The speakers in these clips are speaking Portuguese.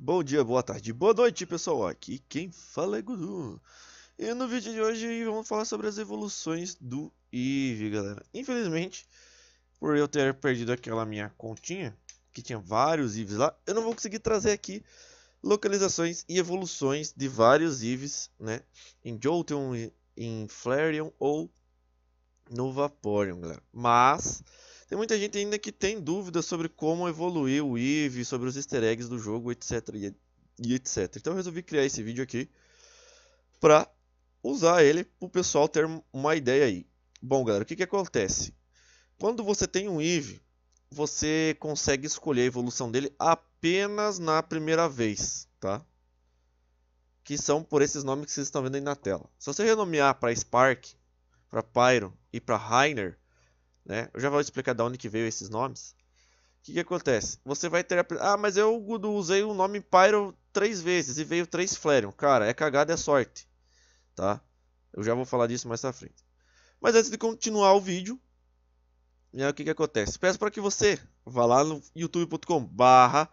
Bom dia, boa tarde, boa noite pessoal, aqui quem fala é Gudu. E no vídeo de hoje vamos falar sobre as evoluções do Eevee, galera. Infelizmente, por eu ter perdido aquela minha continha, que tinha vários Eevees lá, eu não vou conseguir trazer aqui localizações e evoluções de vários Eevees, né? Em Jolteon, em Flareon ou no Vaporeon, galera. Mas... Tem muita gente ainda que tem dúvidas sobre como evoluir o Eve, sobre os easter eggs do jogo, etc. E, etc. Então eu resolvi criar esse vídeo aqui para usar ele para o pessoal ter uma ideia aí. Bom, galera, o que, que acontece? Quando você tem um Eve, você consegue escolher a evolução dele apenas na primeira vez, tá? Que são por esses nomes que vocês estão vendo aí na tela. Se você renomear para Spark, para Pyro e para Rainer, né? Eu já vou explicar de onde que veio esses nomes. O que, que acontece? Você vai ter... Ah, mas eu usei o nome Pyro três vezes e veio três Flareon. Cara, é cagada, é sorte. Tá? Eu já vou falar disso mais pra frente. Mas antes de continuar o vídeo, né, o que, que acontece? Peço para que você vá lá no youtube.com barra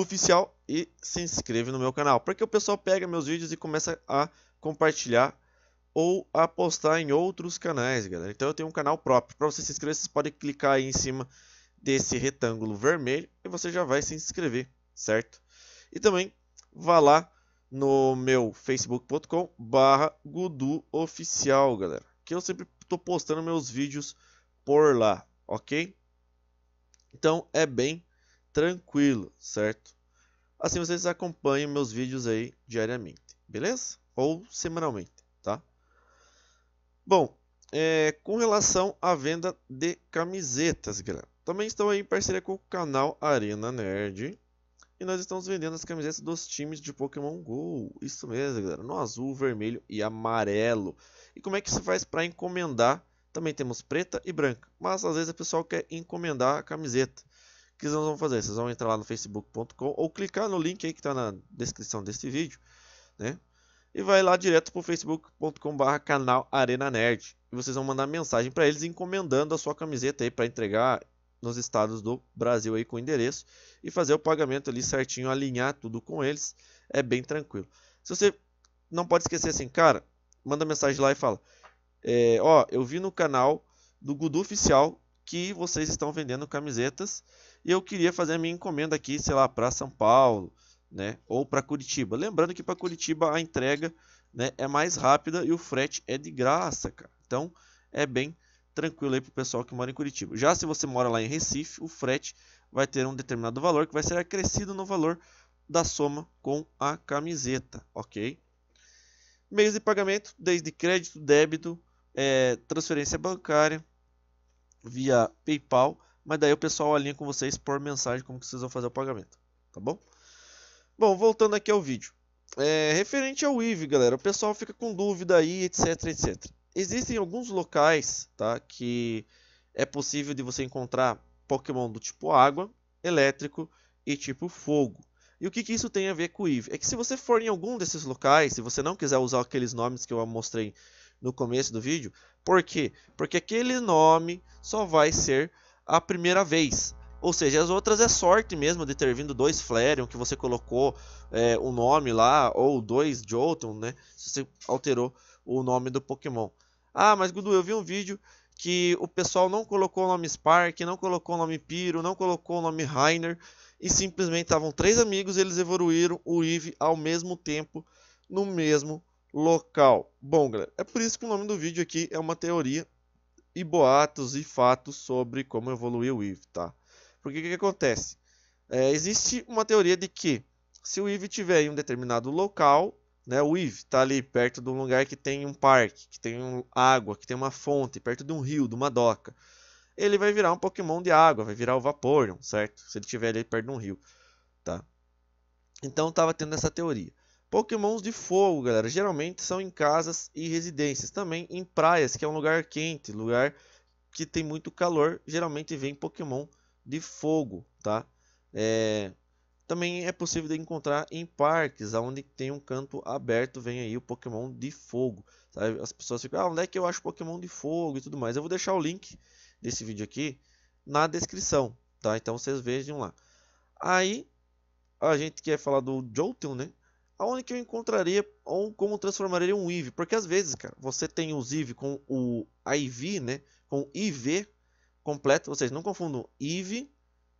Oficial e se inscreva no meu canal. Para que o pessoal pega meus vídeos e começa a compartilhar ou apostar em outros canais, galera. Então eu tenho um canal próprio. Para você se inscrever, Você pode clicar aí em cima desse retângulo vermelho e você já vai se inscrever, certo? E também vá lá no meu facebook.com barra galera. Que eu sempre estou postando meus vídeos por lá, ok? Então é bem tranquilo, certo? Assim vocês acompanham meus vídeos aí diariamente, beleza? Ou semanalmente. Bom, é, com relação à venda de camisetas, galera, também estão aí em parceria com o canal Arena Nerd. E nós estamos vendendo as camisetas dos times de Pokémon GO. Isso mesmo, galera. No azul, vermelho e amarelo. E como é que se faz para encomendar? Também temos preta e branca. Mas às vezes o pessoal quer encomendar a camiseta. O que nós vamos fazer? Vocês vão entrar lá no facebook.com ou clicar no link aí que está na descrição desse vídeo. Né? e vai lá direto pro facebook.com/barra canal Arena Nerd. E vocês vão mandar mensagem para eles encomendando a sua camiseta aí para entregar nos estados do Brasil aí com endereço e fazer o pagamento ali certinho, alinhar tudo com eles, é bem tranquilo. Se você não pode esquecer assim, cara, manda mensagem lá e fala: é, Ó, eu vi no canal do Gudu Oficial que vocês estão vendendo camisetas e eu queria fazer a minha encomenda aqui, sei lá, para São Paulo, né? Ou para Curitiba. Lembrando que para Curitiba a entrega né, é mais rápida e o frete é de graça, cara. Então é bem tranquilo aí para o pessoal que mora em Curitiba. Já se você mora lá em Recife, o frete vai ter um determinado valor que vai ser acrescido no valor da soma com a camiseta, ok? Meios de pagamento, desde crédito, débito, é, transferência bancária, via PayPal, mas daí o pessoal alinha com vocês por mensagem como que vocês vão fazer o pagamento, tá bom? Bom, voltando aqui ao vídeo. É, referente ao IV, galera, o pessoal fica com dúvida aí, etc, etc. Existem alguns locais tá, que é possível de você encontrar Pokémon do tipo água, elétrico e tipo fogo. E o que, que isso tem a ver com o IV? É que se você for em algum desses locais, se você não quiser usar aqueles nomes que eu mostrei no começo do vídeo, por quê? Porque aquele nome só vai ser a primeira vez. Ou seja, as outras é sorte mesmo de ter vindo dois Flareon que você colocou é, o nome lá, ou dois Jolteon, né? Se você alterou o nome do Pokémon. Ah, mas Gudu, eu vi um vídeo que o pessoal não colocou o nome Spark, não colocou o nome Piro, não colocou o nome Rainer e simplesmente estavam três amigos e eles evoluíram o Eve ao mesmo tempo no mesmo local. Bom, galera, é por isso que o nome do vídeo aqui é uma teoria e boatos e fatos sobre como evoluiu o Eve, tá? Porque o que, que acontece? É, existe uma teoria de que se o IV tiver em um determinado local, né, o IV está ali perto de um lugar que tem um parque, que tem um água, que tem uma fonte, perto de um rio, de uma doca, ele vai virar um Pokémon de água, vai virar o Vaporeon, certo? Se ele estiver ali perto de um rio, tá? Então estava tendo essa teoria. Pokémons de fogo, galera, geralmente são em casas e residências, também em praias, que é um lugar quente, lugar que tem muito calor, geralmente vem Pokémon de fogo, tá? É, também é possível de encontrar em parques, onde tem um canto aberto, vem aí o Pokémon de fogo. Sabe? As pessoas ficam, ah, onde é que eu acho Pokémon de fogo e tudo mais. Eu vou deixar o link desse vídeo aqui na descrição, tá? Então vocês vejam lá. Aí a gente quer falar do Jolteon, né? Aonde que eu encontraria ou como transformaria um IV? Porque às vezes, cara, você tem os IV com o IV, né? Com IV completo, ou seja, não confundam IV,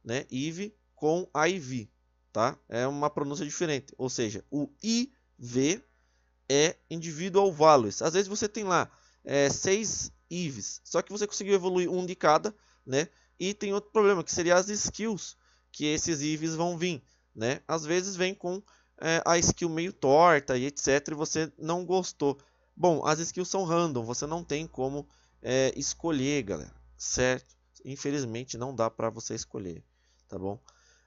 né, IV com IV, tá? É uma pronúncia diferente, ou seja, o IV é individual values. Às vezes você tem lá é, seis IVs, só que você conseguiu evoluir um de cada, né? E tem outro problema, que seria as skills que esses IVs vão vir, né? Às vezes vem com é, a skill meio torta e etc, e você não gostou. Bom, as skills são random, você não tem como é, escolher, galera certo? Infelizmente não dá para você escolher, tá bom?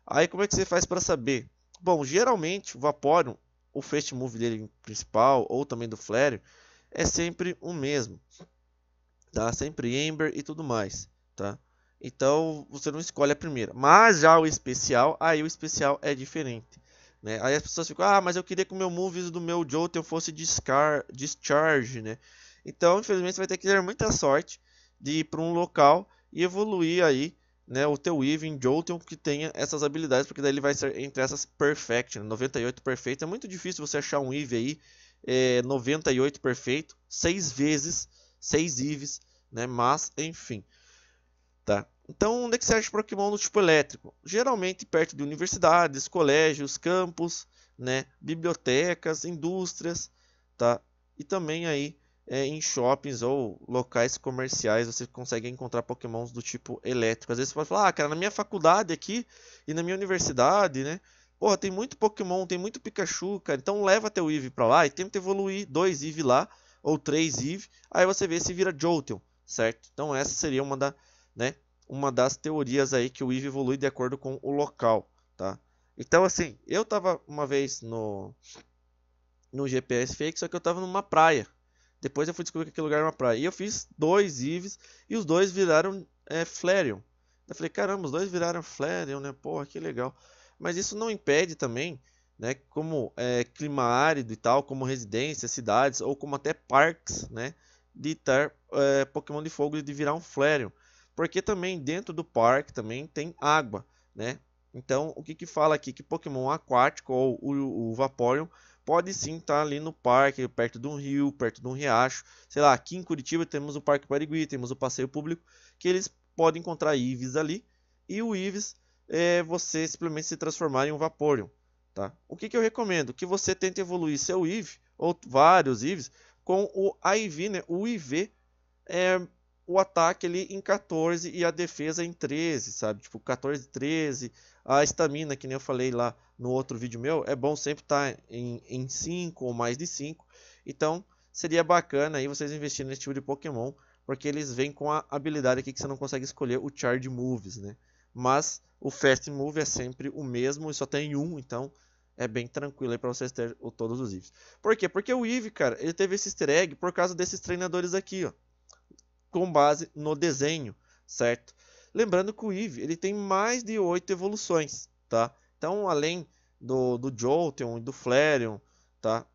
Aí como é que você faz para saber? Bom, geralmente o Vaporeon, o fast move dele principal ou também do Flareon é sempre o mesmo, tá? Sempre Ember e tudo mais, tá? Então você não escolhe a primeira. Mas já o especial, aí o especial é diferente. Né? Aí as pessoas ficam, ah, mas eu queria que o meu moves do meu Jotun fosse discar, discharge, né? Então, infelizmente, você vai ter que ter muita sorte de ir para um local e evoluir aí né, o teu Weaving, Jolteon, que tenha essas habilidades, porque daí ele vai ser entre essas perfect, né, 98 perfeito. É muito difícil você achar um Eve aí é, eh, 98 perfeito, 6 vezes, 6 Eves, né, mas enfim. Tá? Então, onde é que você acha Pokémon no tipo elétrico? Geralmente perto de universidades, colégios, campos, né, bibliotecas, indústrias, tá? E também aí é, em shoppings ou locais comerciais você consegue encontrar pokémons do tipo elétrico. Às vezes você pode falar, ah, cara, na minha faculdade aqui e na minha universidade, né? Porra, tem muito Pokémon, tem muito Pikachu, cara. Então leva teu Eevee pra lá e tenta evoluir dois Eevee lá, ou três Eevee. Aí você vê se vira Jolteon, certo? Então essa seria uma, da, né, uma das teorias aí que o Eevee evolui de acordo com o local, tá? Então assim, eu tava uma vez no, no GPS fake, só que eu tava numa praia. Depois eu fui descobrir que aquele lugar era uma praia. E eu fiz dois Ives e os dois viraram é, Flareon. Eu falei, caramba, os dois viraram Flareon, né? Porra, que legal. Mas isso não impede também, né? Como é, clima árido e tal, como residências, cidades ou como até parques, né? De ter é, Pokémon de fogo e de virar um Flareon. Porque também dentro do parque também tem água, né? Então, o que que fala aqui? Que Pokémon aquático ou o, o Vaporeon pode sim estar tá ali no parque, perto de um rio, perto de um riacho. Sei lá, aqui em Curitiba temos o Parque Barigui, temos o Passeio Público, que eles podem encontrar Ives ali. E o Ives é você simplesmente se transformar em um Vaporeon. Tá? O que, que eu recomendo? Que você tente evoluir seu IV, ou vários IVs, com o IV, né? o IV é o ataque ali em 14 e a defesa em 13, sabe? Tipo, 14, 13, a estamina, que nem eu falei lá, no outro vídeo meu, é bom sempre estar tá em 5 ou mais de 5. Então, seria bacana aí vocês investirem nesse tipo de Pokémon, porque eles vêm com a habilidade aqui que você não consegue escolher o Charge Moves, né? Mas o Fast Move é sempre o mesmo e só tem um, então é bem tranquilo aí para vocês terem todos os Eevees. Por quê? Porque o Eevee, cara, ele teve esse easter egg por causa desses treinadores aqui, ó. Com base no desenho, certo? Lembrando que o Eevee, ele tem mais de 8 evoluções, tá? Então, além do, do Jolteon e do Flareon, tá?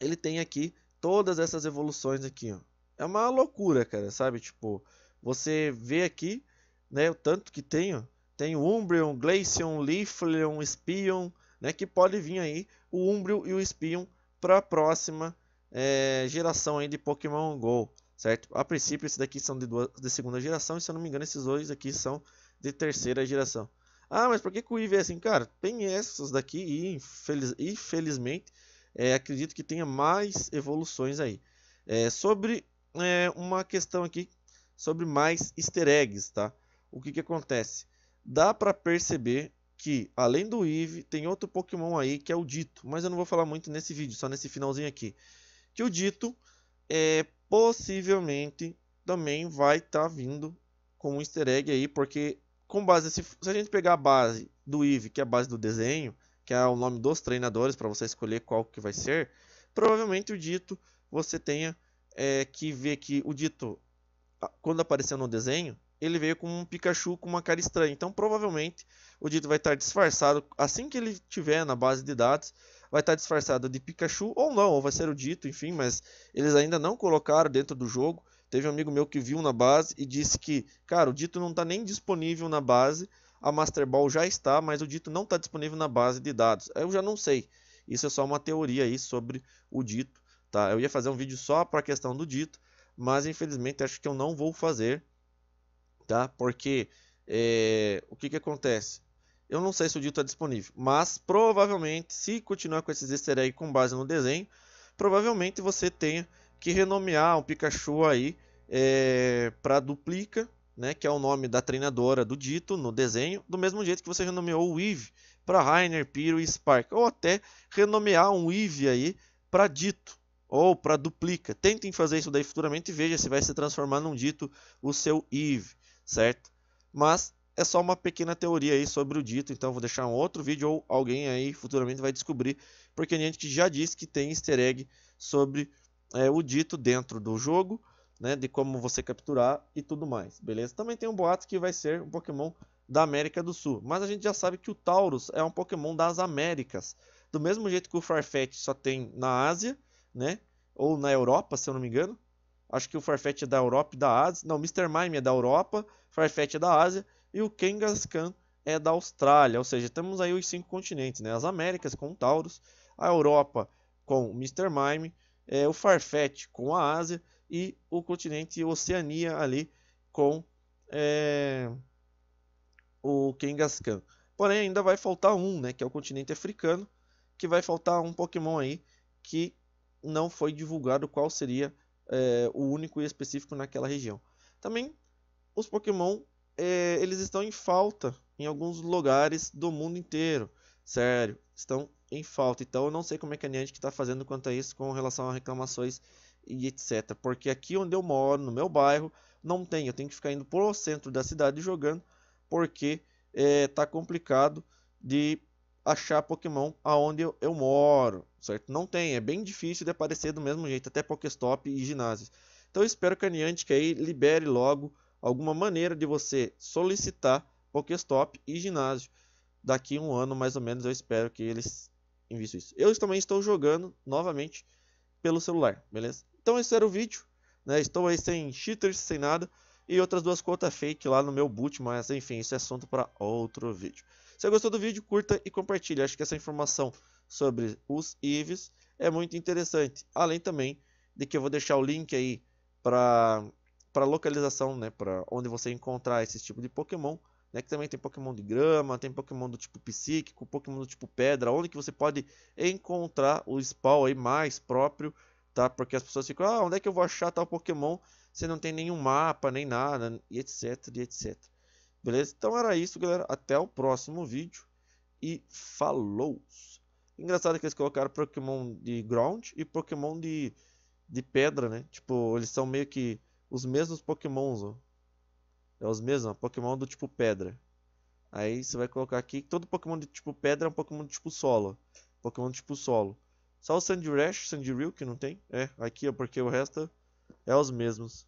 Ele tem aqui todas essas evoluções aqui, ó. É uma loucura, cara, sabe? Tipo, você vê aqui, né, o tanto que tem, ó. Tem o Umbreon, Glaceon, Leafleon, Spion, né, que pode vir aí o Umbreon e o Spion para a próxima é, geração aí de Pokémon GO, certo? A princípio, esses daqui são de, duas, de segunda geração, e se eu não me engano, esses dois aqui são de terceira geração. Ah, mas por que, que o IV é assim? Cara, tem essas daqui e infeliz, infelizmente é, acredito que tenha mais evoluções aí. É, sobre é, uma questão aqui sobre mais easter eggs, tá? O que que acontece? Dá para perceber que além do Eve tem outro Pokémon aí que é o Dito, mas eu não vou falar muito nesse vídeo, só nesse finalzinho aqui. Que o Dito é possivelmente também vai estar tá vindo com um easter egg aí, porque com base se, se a gente pegar a base do IV, que é a base do desenho, que é o nome dos treinadores para você escolher qual que vai ser, provavelmente o dito você tenha é, que ver que o dito quando apareceu no desenho, ele veio com um Pikachu com uma cara estranha. Então, provavelmente, o Dito vai estar disfarçado. Assim que ele tiver na base de dados, vai estar disfarçado de Pikachu ou não, ou vai ser o Dito, enfim. Mas eles ainda não colocaram dentro do jogo Teve um amigo meu que viu na base e disse que, cara, o dito não está nem disponível na base, a Master Ball já está, mas o dito não está disponível na base de dados. Eu já não sei. Isso é só uma teoria aí sobre o dito, tá? Eu ia fazer um vídeo só para a questão do dito, mas infelizmente acho que eu não vou fazer, tá? Porque é... o que que acontece? Eu não sei se o dito é disponível, mas provavelmente, se continuar com esses easter com base no desenho, provavelmente você tenha que renomear um Pikachu aí é, para Duplica, né, que é o nome da treinadora do Dito no desenho, do mesmo jeito que você renomeou o Eve para Rainer, Piro e Spark, ou até renomear um Eve aí para Dito ou para Duplica. Tentem fazer isso daí futuramente e veja se vai se transformar num Dito o seu Eve, certo? Mas é só uma pequena teoria aí sobre o Dito, então vou deixar um outro vídeo ou alguém aí futuramente vai descobrir, porque a gente já disse que tem easter egg sobre é, o dito dentro do jogo, né, de como você capturar e tudo mais, beleza? Também tem um boato que vai ser um Pokémon da América do Sul, mas a gente já sabe que o Taurus é um Pokémon das Américas, do mesmo jeito que o Farfetch só tem na Ásia, né, ou na Europa, se eu não me engano. Acho que o Farfetch é da Europa e da Ásia. Não, Mr. Mime é da Europa, Farfetch é da Ásia e o Kangaskhan é da Austrália. Ou seja, temos aí os cinco continentes, né? As Américas com o Taurus, a Europa com o Mr. Mime, é, o Farfetch com a Ásia e o continente Oceania ali com é, o Kangaskhan. Porém, ainda vai faltar um, né, que é o continente africano, que vai faltar um Pokémon aí que não foi divulgado qual seria é, o único e específico naquela região. Também os Pokémon é, eles estão em falta em alguns lugares do mundo inteiro. Sério, estão em falta. Então eu não sei como é que a Niantic está fazendo quanto a isso com relação a reclamações e etc. Porque aqui onde eu moro, no meu bairro, não tem. Eu tenho que ficar indo o centro da cidade jogando, porque é, tá complicado de achar Pokémon aonde eu, eu, moro, certo? Não tem, é bem difícil de aparecer do mesmo jeito, até Pokéstop e ginásios. Então eu espero que a Niantic aí libere logo alguma maneira de você solicitar Pokéstop e ginásio. Daqui um ano mais ou menos eu espero que eles visto isso. Eu também estou jogando novamente pelo celular, beleza? Então esse era o vídeo, né? Estou aí sem cheaters, sem nada e outras duas contas fake lá no meu boot, mas enfim, isso é assunto para outro vídeo. Se gostou do vídeo, curta e compartilhe. Acho que essa informação sobre os IVs é muito interessante. Além também de que eu vou deixar o link aí para para localização, né, para onde você encontrar esse tipo de Pokémon né, que também tem Pokémon de grama, tem Pokémon do tipo psíquico, Pokémon do tipo pedra, onde que você pode encontrar o spawn aí mais próprio, tá? Porque as pessoas ficam, ah, onde é que eu vou achar tal Pokémon? Você não tem nenhum mapa, nem nada, e etc, e etc. Beleza? Então era isso, galera. Até o próximo vídeo e falou! Engraçado que eles colocaram Pokémon de ground e Pokémon de, de pedra, né? Tipo, eles são meio que os mesmos Pokémons, ó. É os mesmos, é Pokémon do tipo pedra. Aí você vai colocar aqui, todo Pokémon de tipo pedra é um Pokémon de tipo solo. Pokémon de tipo solo. Só o Sandrush, Sandrill que não tem. É, aqui é porque o resto é os mesmos.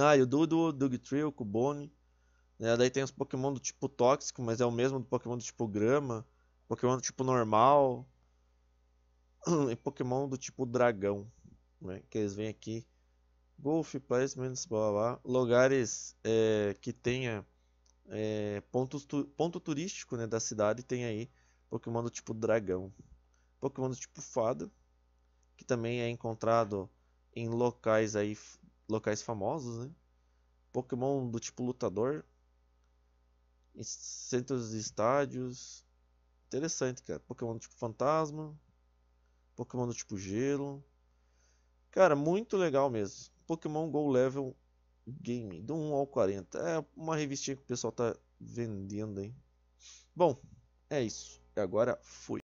Ah, e o Dudu, Dugtrio, Cubone. É, daí tem os Pokémon do tipo tóxico, mas é o mesmo do Pokémon do tipo grama. Pokémon do tipo normal. E Pokémon do tipo dragão. Né? Que eles vêm aqui Golf, placements, blá blá, blá lugares é, que tenha é, pontos tu, ponto turístico né, da cidade, tem aí Pokémon do tipo dragão, Pokémon do tipo fada, que também é encontrado em locais aí locais famosos, né? Pokémon do tipo lutador, em centros de estádios, interessante, cara. Pokémon do tipo fantasma, Pokémon do tipo gelo. Cara, muito legal mesmo. Pokémon Go Level Game, do 1 ao 40. É uma revistinha que o pessoal tá vendendo hein. Bom, é isso. E agora fui.